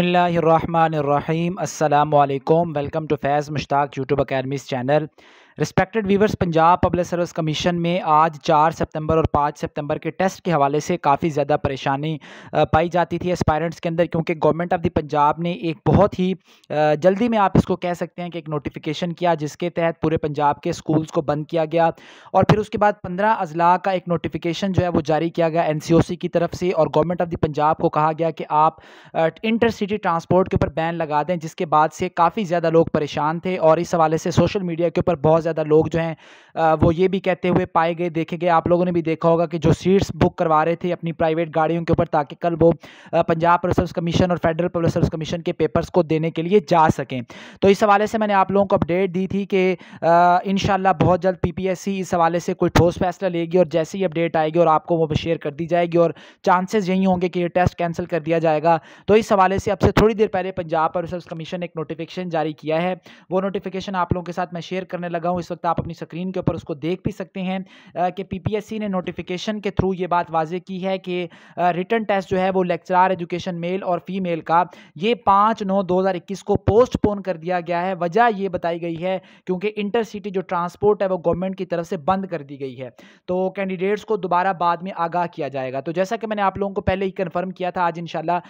बसमीम् अल्लाम welcome to Faiz Mushtaq YouTube academy's channel respected viewers Punjab public service commission में आज 4 सितंबर और 5 सितंबर के टेस्ट के हवाले से काफ़ी ज़्यादा परेशानी पाई जाती थी एस्पायरेंट्स के अंदर क्योंकि गवर्नमेंट ऑफ द पंजाब ने एक बहुत ही जल्दी में आप इसको कह सकते हैं कि एक नोटिफिकेशन किया जिसके तहत पूरे पंजाब के स्कूल्स को बंद किया गया और फिर उसके बाद पंद्रह अजला का एक नोटिफिकेशन जो है वो जारी किया गया एन की तरफ से और गवर्नमेंट ऑफ द पंजाब को कहा गया कि आप इंटरसिटी ट्रांसपोर्ट के ऊपर बैन लगा दें जिसके बाद से काफ़ी ज़्यादा लोग परेशान थे और इस हवाले से सोशल मीडिया के ऊपर बहुत ज़्यादा लोग जो हैं वो ये भी कहते हुए पाए गए देखे गए आप लोगों ने भी देखा होगा कि जो सीट्स बुक करवा रहे थे अपनी प्राइवेट गाड़ियों के ऊपर ताकि कल वो पंजाब पब्लिक सर्विस कमीशन और फेडरल पब्लिक सर्विस कमीशन के पेपर्स को देने के लिए जा सकें तो इस हवाले से मैंने आप लोगों को अपडेट दी थी कि इन बहुत जल्द पी इस हवाले से कोई ठोस फैसला लेगी और जैसे ही अपडेट आएगी और आपको वो शेयर कर दी जाएगी और चांसेस यही होंगे कि ये टेस्ट कैंसिल कर दिया जाएगा तो इस हवाले से अब से थोड़ी देर पहले पंजाब पब्लिक सर्विस कमीशन ने एक नोटिफिकेशन जारी किया है वो नोटिफिकेशन आप लोगों के साथ मैं शेयर करने लगा हूँ इस वक्त आप अपनी स्क्रीन के ऊपर उसको देख भी सकते हैं कि पीपीएससी ने नोटिफिकेशन के थ्रू ये बात वाजे की है कि रिटर्न टेस्ट जो है वो लेक्चरार एजुकेशन मेल और फीमेल का ये पाँच नौ दो को पोस्टपोन कर दिया गया है वजह ये बताई गई है क्योंकि इंटरसिटी जो ट्रांसपोर्ट है वो गवर्नमेंट की तरफ से बंद कर दी गई है तो कैंडिडेट्स को दोबारा बाद में आगाह किया जाएगा तो जैसा कि मैंने आप लोगों को पहले ही कन्फर्म किया था आज इनशाला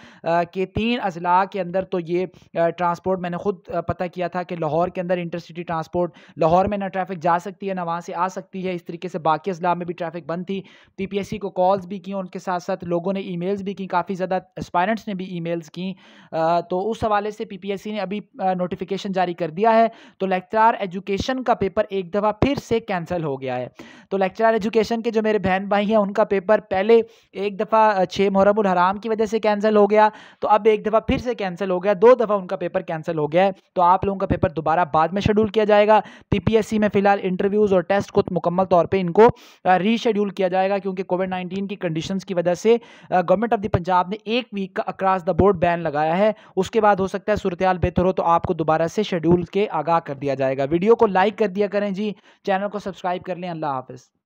के तीन अजला के अंदर तो ये ट्रांसपोर्ट मैंने खुद पता किया था कि लाहौर के अंदर इंटरसिटी ट्रांसपोर्ट लाहौर में ना ट्रैफिक जा सकती है ना वहाँ से आ सकती है इस तरीके से बाकी अजला में भी ट्रैफिक बंद थी पीपीएससी को कॉल्स भी की उनके साथ साथ लोगों ने ईमेल्स भी की काफ़ी ज़्यादा एस्पायरेंट्स ने भी ईमेल्स की तो उस हवाले से पीपीएससी ने अभी नोटिफिकेशन जारी कर दिया है तो लेक्चरार एजुकेशन का पेपर एक दफ़ा फिर से कैंसिल हो गया है तो लेक्चरार एजुकेशन के जो मेरे बहन भाई हैं उनका पेपर पहले एक दफ़ा छः मुहरम हराम की वजह से कैंसिल हो गया तो अब एक दफ़ा फिर से कैंसिल हो गया दो दफ़ा उनका पेपर कैंसिल हो गया है तो आप लोगों का पेपर दोबारा बाद में शेड्यूल किया जाएगा पी बीएससी में फिलहाल इंटरव्यूज़ और टेस्ट को मुकम्मल तौर पर इनको रीशेड्यूल किया जाएगा क्योंकि कोविड नाइन्टीन की कंडीशन की वजह से गवर्नमेंट ऑफ द पंजाब ने एक वीक का अक्रॉस द बोर्ड बैन लगाया है उसके बाद हो सकता है सूरत बेहतर हो तो आपको दोबारा से शेड्यूल के आगाह कर दिया जाएगा वीडियो को लाइक कर दिया करें जी चैनल को सब्सक्राइब कर लें अल्लाह हाफिज़